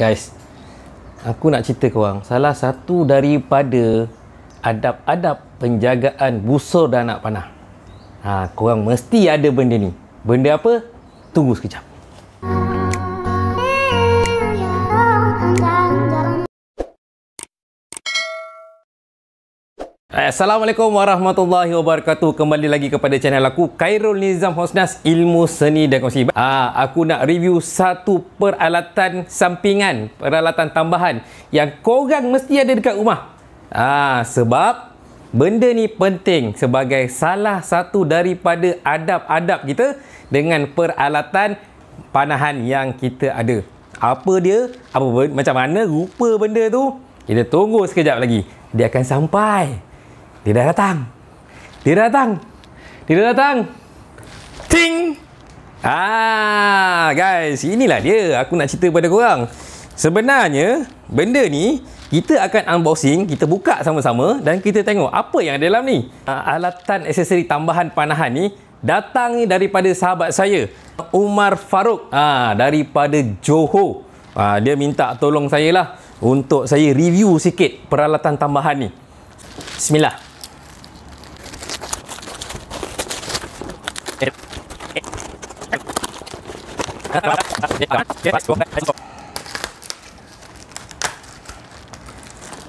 Guys, aku nak cerita korang salah satu daripada adab-adab penjagaan busur dan anak panah. Ha, korang mesti ada benda ni. Benda apa? Tunggu sekejap. Assalamualaikum warahmatullahi wabarakatuh. Kembali lagi kepada channel aku Khairul Nizam Hosnas Ilmu Seni dan Kongsi. Ah, aku nak review satu peralatan sampingan, peralatan tambahan yang korang mesti ada dekat rumah. Ah, sebab benda ni penting sebagai salah satu daripada adab-adab kita dengan peralatan panahan yang kita ada. Apa dia? Apa macam mana rupa benda tu? Kita tunggu sekejap lagi. Dia akan sampai. Tidak datang. Tidak datang. Tidak datang. Ting. Ah, guys, inilah dia aku nak cerita pada korang. Sebenarnya, benda ni kita akan unboxing, kita buka sama-sama dan kita tengok apa yang ada dalam ni. Ah, alatan aksesori tambahan panahan ni datang ni daripada sahabat saya, Umar Faruk Ah, daripada Johor. Ah, dia minta tolong saya lah untuk saya review sikit peralatan tambahan ni. Bismillah.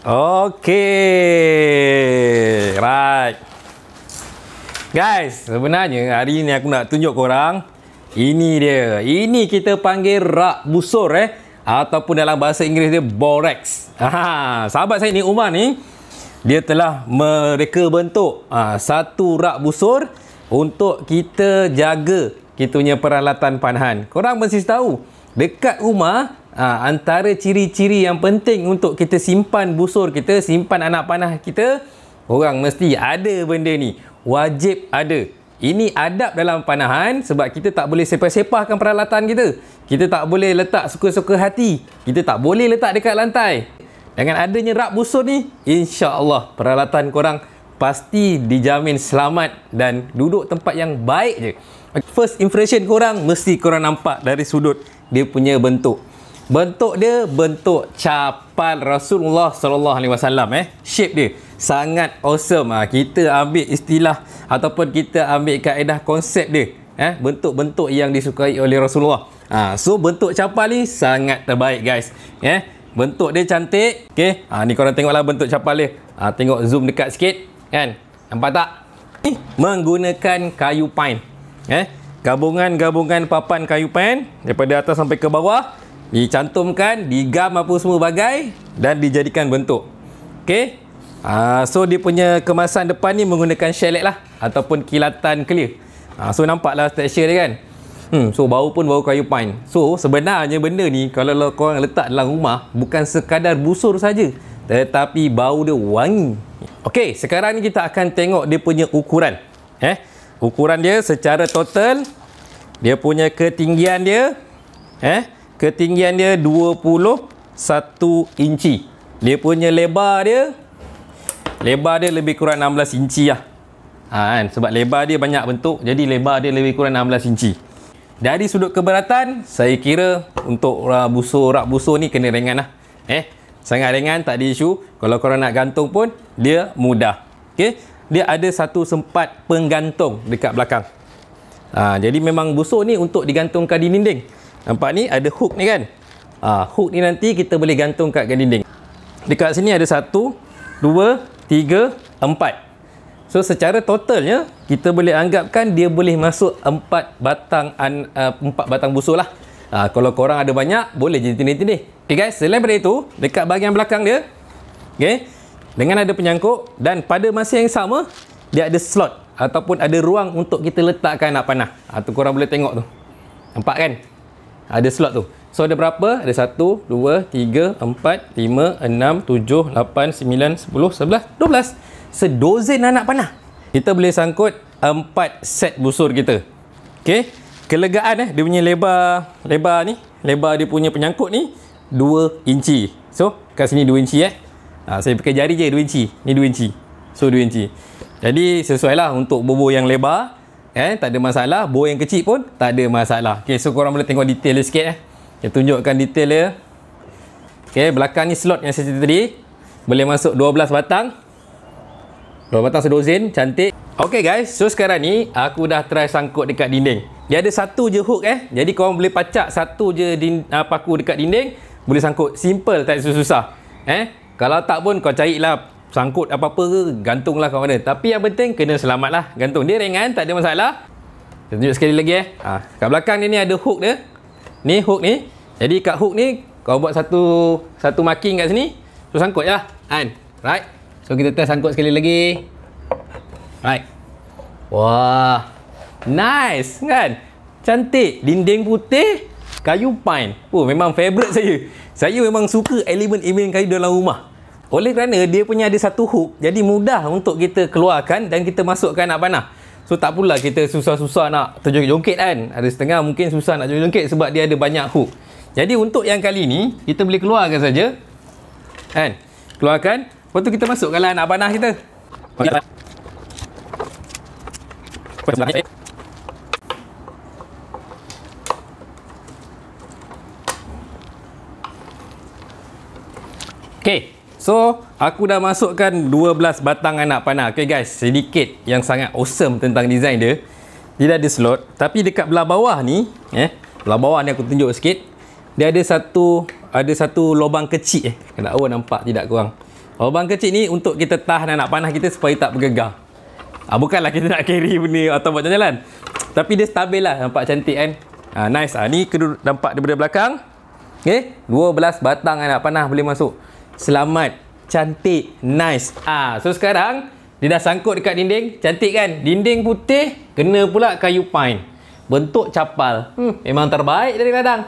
Okay Right Guys Sebenarnya hari ni aku nak tunjuk korang Ini dia Ini kita panggil rak busur eh Ataupun dalam bahasa Inggeris dia Borax Aha, Sahabat saya ni Umar ni Dia telah mereka bentuk ha, Satu rak busur Untuk kita jaga kitunya peralatan panahan. Korang mesti tahu dekat rumah Ha, antara ciri-ciri yang penting untuk kita simpan busur kita, simpan anak panah kita, orang mesti ada benda ni. Wajib ada. Ini adab dalam panahan sebab kita tak boleh sepah-sepahkan peralatan kita. Kita tak boleh letak suka-suka hati. Kita tak boleh letak dekat lantai. Dengan adanya rak busur ni, insya-Allah peralatan korang pasti dijamin selamat dan duduk tempat yang baik je first impression korang mesti korang nampak dari sudut dia punya bentuk bentuk dia bentuk capal Rasulullah sallallahu alaihi wasallam eh shape dia sangat awesome ha. kita ambil istilah ataupun kita ambil kaedah konsep dia eh bentuk-bentuk yang disukai oleh Rasulullah ha. so bentuk capal ni sangat terbaik guys eh bentuk dia cantik okey ha ni korang tengoklah bentuk capal dia ha, tengok zoom dekat sikit kan nampak tak eh, menggunakan kayu pine eh gabungan-gabungan papan kayu pine daripada atas sampai ke bawah dicantumkan digam apa semua bagai dan dijadikan bentuk okey uh, so dia punya kemasan depan ni menggunakan shellac lah ataupun kilatan clear uh, so nampaklah texture dia kan Hmm, so bau pun bau kayu pine. So sebenarnya benda ni kalau kau orang letak dalam rumah bukan sekadar busur saja tetapi bau dia wangi ni. Okey, sekarang ni kita akan tengok dia punya ukuran. Eh, ukuran dia secara total dia punya ketinggian dia eh ketinggian dia 21 inci. Dia punya lebar dia lebar dia lebih kurang 16 inci lah. Ha, kan? sebab lebar dia banyak bentuk jadi lebar dia lebih kurang 16 inci. Dari sudut keberatan saya kira untuk uh, busur rak busur ni kena ringan lah. Eh, sangat ringan tak ada isu kalau korang nak gantung pun dia mudah okey dia ada satu sempat penggantung dekat belakang ha, jadi memang busur ni untuk digantungkan di dinding nampak ni ada hook ni kan ha, hook ni nanti kita boleh gantung kat dinding dekat sini ada satu dua tiga empat so secara totalnya kita boleh anggapkan dia boleh masuk empat batang an, uh, empat batang busur lah Uh, kalau korang ada banyak, boleh je tindih-tindih. Okay guys, selain daripada itu, dekat bahagian belakang dia, okay, dengan ada penyangkut dan pada masa yang sama, dia ada slot ataupun ada ruang untuk kita letakkan anak panah. Itu ah, uh, korang boleh tengok tu. Nampak kan? Ah, ada slot tu. So ada berapa? Ada 1, 2, 3, 4, 5, 6, 7, 8, 9, 10, 11, 12. Sedozen anak panah. Kita boleh sangkut empat set busur kita. Okay kelegaan eh dia punya lebar lebar ni lebar dia punya penyangkut ni 2 inci so kat sini 2 inci eh ha, saya pakai jari je 2 inci ni 2 inci so 2 inci jadi sesuai lah untuk bobo yang lebar eh tak ada masalah bobo yang kecil pun tak ada masalah ok so korang boleh tengok detail dia sikit eh saya tunjukkan detail dia ok belakang ni slot yang saya cerita tadi boleh masuk 12 batang 12 batang sedozin cantik Okay guys, so sekarang ni aku dah try sangkut dekat dinding. Dia ada satu je hook eh. Jadi korang boleh pacak satu je din, uh, paku dekat dinding. Boleh sangkut. Simple, tak susah-susah. Eh? Kalau tak pun kau carilah sangkut apa-apa ke, gantunglah kau mana. Tapi yang penting kena selamatlah Gantung dia ringan, tak ada masalah. Kita tunjuk sekali lagi eh. Ha. Kat belakang ni, ni ada hook dia. Ni hook ni. Jadi kat hook ni, kau buat satu satu marking kat sini. So sangkut ya. lah. Kan? Right? So kita test sangkut sekali lagi. Right. Wah. Nice kan? Cantik. Dinding putih. Kayu pine. Oh, memang favourite saya. Saya memang suka elemen-elemen kayu dalam rumah. Oleh kerana dia punya ada satu hook. Jadi mudah untuk kita keluarkan dan kita masukkan nak panah. So, tak pula kita susah-susah nak terjongkit kan. Ada setengah mungkin susah nak terjongkit sebab dia ada banyak hook. Jadi, untuk yang kali ni, kita boleh keluarkan saja. Kan? Keluarkan. Lepas tu kita masukkanlah anak panah kita. Ya. Eh. Okay, so aku dah masukkan 12 batang anak panah. Okay guys, sedikit yang sangat awesome tentang design dia. Dia ada slot, tapi dekat belah bawah ni, eh, belah bawah ni aku tunjuk sikit. Dia ada satu ada satu lubang kecil eh. Kena awak nampak tidak kurang. Lubang kecil ni untuk kita tahan anak panah kita supaya tak bergegar. Ah, bukanlah kita nak carry benda atau buat jalan-jalan. Tapi dia stabil lah. Nampak cantik kan? Ah, nice ah. Ni kedua, nampak daripada belakang. Okay. 12 batang anak kan, panah boleh masuk. Selamat. Cantik. Nice. Ah, So sekarang, dia dah sangkut dekat dinding. Cantik kan? Dinding putih, kena pula kayu pine. Bentuk capal. Hmm, memang terbaik dari ladang.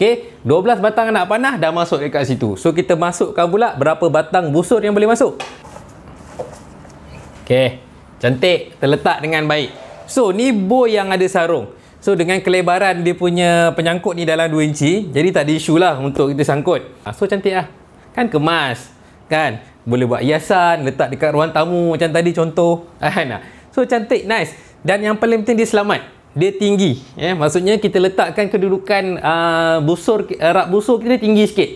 Okay. 12 batang anak panah dah masuk dekat situ. So kita masukkan pula berapa batang busur yang boleh masuk. Okay cantik terletak dengan baik so ni bo yang ada sarung so dengan kelebaran dia punya penyangkut ni dalam 2 inci jadi tak ada isu lah untuk kita sangkut ah, so cantik lah kan kemas kan boleh buat hiasan letak dekat ruang tamu macam tadi contoh kan so cantik nice dan yang paling penting dia selamat dia tinggi eh? maksudnya kita letakkan kedudukan uh, busur uh, rak busur kita tinggi sikit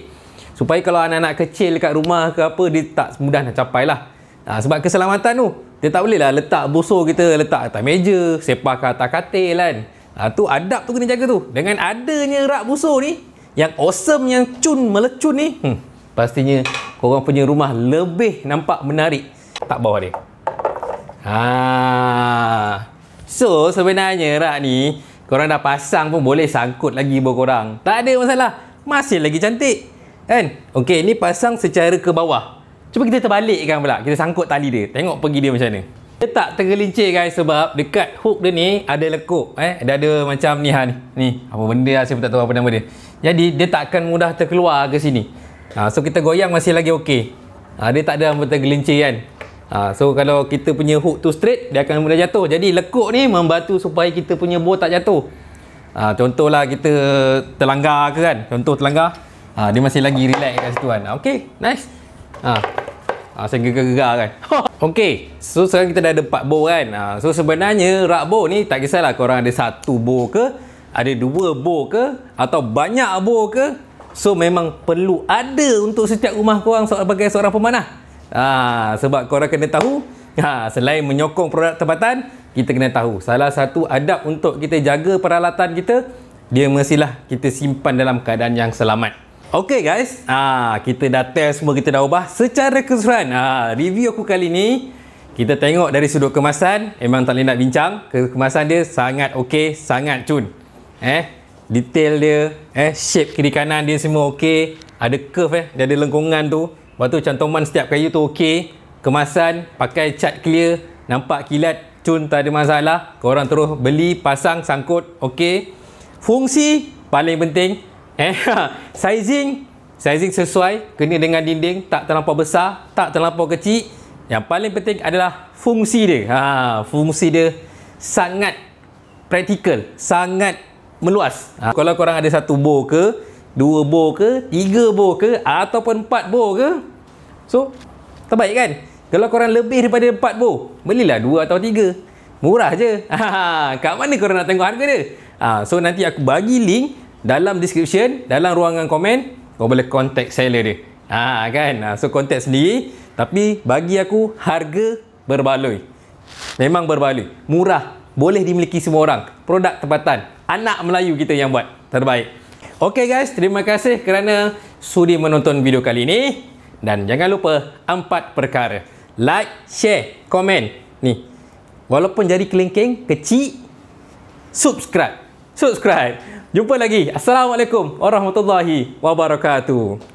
supaya kalau anak-anak kecil dekat rumah ke apa dia tak mudah nak capai lah uh, sebab keselamatan tu kita tak boleh lah letak bosor kita letak atas meja, sepak ke atas katil kan. Ha, tu adab tu kena jaga tu. Dengan adanya rak bosor ni, yang awesome yang cun melecun ni, hmm, pastinya orang punya rumah lebih nampak menarik. Tak bawah dia. Ha. So sebenarnya rak ni, kau orang dah pasang pun boleh sangkut lagi buat korang. Tak ada masalah. Masih lagi cantik. Kan? Okey, ni pasang secara ke bawah. Cuba kita terbalikkan pula. Kita sangkut tali dia. Tengok pergi dia macam ni. Dia tak tergelincir guys sebab dekat hook dia ni ada lekuk eh. Dia ada macam ni ha ni. Ni apa benda lah, saya pun tak tahu apa nama dia. Jadi dia takkan mudah terkeluar ke sini. Ha, so kita goyang masih lagi okey. Ha, dia tak ada apa tergelincir kan. Ha, so kalau kita punya hook tu straight dia akan mudah jatuh. Jadi lekuk ni membantu supaya kita punya bow tak jatuh. Ha, contohlah kita terlanggar ke kan. Contoh terlanggar. Ha, dia masih lagi relax kat situ kan. Okey, nice. Ha. Ah, saya gegar-gegar kan. Okey, so sekarang kita dah ada 4 bow kan. Ah, so sebenarnya rak bow ni tak kisahlah korang ada satu bow ke, ada dua bow ke, atau banyak bow ke. So memang perlu ada untuk setiap rumah korang sebagai seorang pemanah. Ah, sebab korang kena tahu, ha, selain menyokong produk tempatan, kita kena tahu salah satu adab untuk kita jaga peralatan kita, dia mestilah kita simpan dalam keadaan yang selamat. Okay guys, ah kita dah test semua kita dah ubah secara keseluruhan. Ah review aku kali ni kita tengok dari sudut kemasan memang tak boleh nak bincang. Kemasan dia sangat okey, sangat cun. Eh, detail dia, eh shape kiri kanan dia semua okey, ada curve eh, dia ada lengkungan tu. Lepas tu cantuman setiap kayu tu okey. Kemasan pakai cat clear, nampak kilat, cun tak ada masalah. Kau orang terus beli, pasang, sangkut, okey. Fungsi paling penting Eh, sizing sizing sesuai kena dengan dinding tak terlampau besar tak terlampau kecil yang paling penting adalah fungsi dia ha, fungsi dia sangat praktikal sangat meluas ha, kalau korang ada satu bor ke dua bor ke tiga bor ke ataupun empat bor ke so terbaik kan kalau korang lebih daripada empat bor belilah dua atau tiga murah je ha, kat mana korang nak tengok harga dia ha, so nanti aku bagi link dalam description dalam ruangan komen kau boleh contact seller dia ha, kan ha, so contact sendiri tapi bagi aku harga berbaloi memang berbaloi murah boleh dimiliki semua orang produk tempatan anak Melayu kita yang buat terbaik ok guys terima kasih kerana sudi menonton video kali ini dan jangan lupa empat perkara like share komen ni walaupun jadi kelingking kecil subscribe subscribe Jumpa lagi. Assalamualaikum warahmatullahi wabarakatuh.